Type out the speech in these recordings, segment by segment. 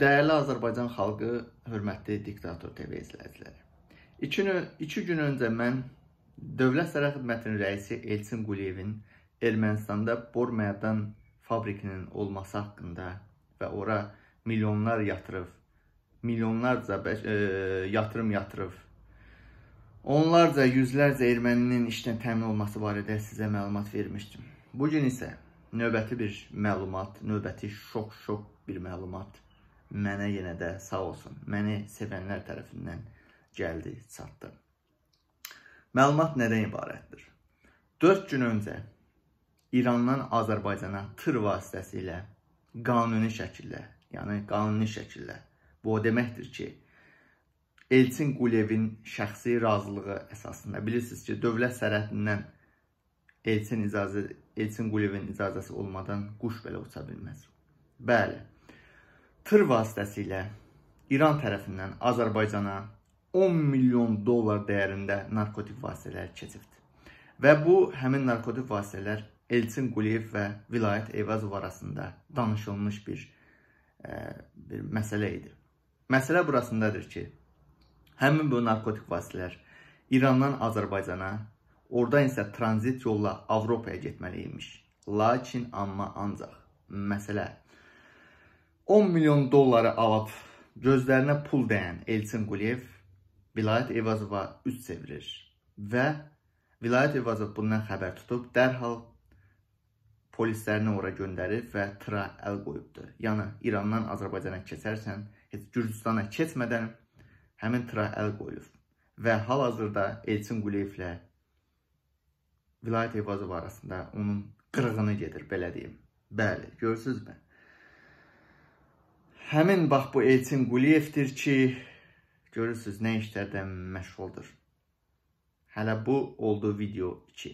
Dəyərli Azərbaycan xalqı, hörmətli diktator TV izləyiciləri. 2 gün, iki gün öncə mən Dövlət Sərhəd Xidmətinin rəisi Elçin Quliyevin Ermənistanda bor mədən fabrikinin olması haqqında və ora milyonlar yatırıb, milyonlarca ə, e, yatırım yatırıb, onlarca, yüzlərcə erməninin işdən təmin olması barədə sizə məlumat vermişdim. Bugün isə növbəti bir məlumat, növbəti şok-şok bir məlumat mənə yenə də sağ olsun. Məni sevənlər tərəfindən gəldi, çatdı. Məlumat nədən ibarətdir? 4 gün öncə İrandan Azərbaycana tır vasitəsilə qanuni şəkildə, yəni qanuni şəkildə bu o deməkdir ki, Elçin Quliyevin şəxsi razılığı əsasında bilirsiniz ki, dövlət sərhədindən Elçin icazə Elçin Quliyevin icazəsi olmadan quş belə uça bilməz. Bəli tır vasitəsilə İran tərəfindən Azərbaycana 10 milyon dollar dəyərində narkotik vasitələr keçibdir. Və bu həmin narkotik vasitələr Elçin Quliyev və Vilayət Eyvazov arasında danışılmış bir ə, e, bir məsələ idi. Məsələ burasındadır ki, həmin bu narkotik vasitələr İrandan Azərbaycana, oradan isə tranzit yolla Avropaya getməli imiş. Lakin amma ancaq məsələ 10 milyon dolları alıb gözlərinə pul dəyən Elçin Quliyev vilayət Evazova üst çevirir və vilayət Evazov bundan xəbər tutub dərhal polislərini ora göndərir və tıra əl qoyubdur. Yəni, İrandan Azərbaycana keçərsən, heç Gürcistana keçmədən həmin tıra əl qoyulub. Və hal-hazırda Elçin Quliyevlə vilayət Evazov arasında onun qırğını gedir, belə deyim. Bəli, görürsünüzmü? Həmin bax bu Elçin Quliyevdir ki, görürsüz nə işlərdə məşğuldur. Hələ bu oldu video 2.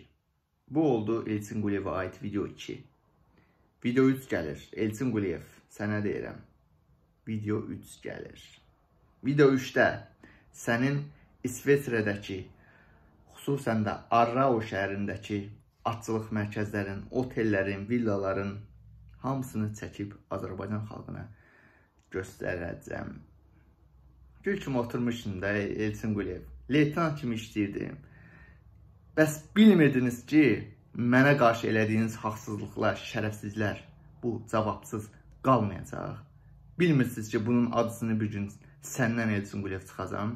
Bu oldu Elçin Quliyevə aid video 2. Video 3 gəlir. Elçin Quliyev, sənə deyirəm. Video 3 gəlir. Video 3-də sənin İsveçrədəki, xüsusən də Arrao şəhərindəki atçılıq mərkəzlərin, otellərin, villaların hamısını çəkib Azərbaycan xalqına göstərəcəm göstərəcəm. Gül kimi oturmuşdum da Elçin Quliyev. Leytenant kimi işləyirdim. Bəs bilmirdiniz ki, mənə qarşı elədiyiniz haqsızlıqlar, şərəfsizlər bu cavabsız qalmayacaq. Bilmirsiniz ki, bunun acısını bir gün səndən Elçin Quliyev çıxacam.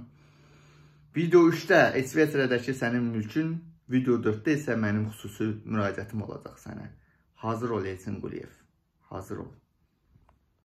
Video 3-də Esvetrədəki sənin mülkün, video 4-də isə mənim xüsusi müraciətim olacaq sənə. Hazır ol Elçin Quliyev. Hazır ol.